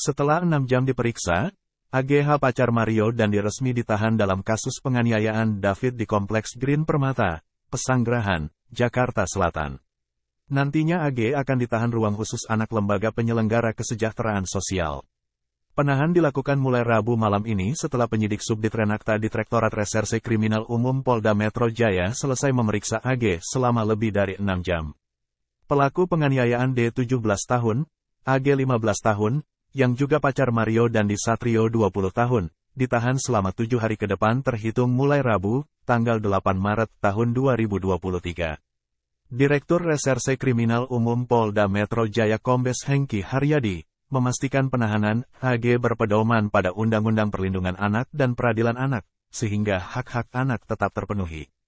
Setelah enam jam diperiksa, AGH pacar Mario dan diresmi ditahan dalam kasus penganiayaan David di Kompleks Green Permata, Pesanggerahan, Jakarta Selatan. Nantinya AG akan ditahan ruang khusus anak lembaga penyelenggara kesejahteraan sosial. Penahan dilakukan mulai Rabu malam ini setelah penyidik Subdit Renakta di Direktorat Reserse Kriminal Umum Polda Metro Jaya selesai memeriksa AG selama lebih dari enam jam. Pelaku penganiayaan D 17 tahun, AG 15 tahun, yang juga pacar Mario Dandi Satrio 20 tahun, ditahan selama tujuh hari ke depan terhitung mulai Rabu, tanggal 8 Maret tahun 2023. Direktur Reserse Kriminal Umum Polda Metro Jaya Kombes Hengki Haryadi, memastikan penahanan HG berpedoman pada Undang-Undang Perlindungan Anak dan Peradilan Anak, sehingga hak-hak anak tetap terpenuhi.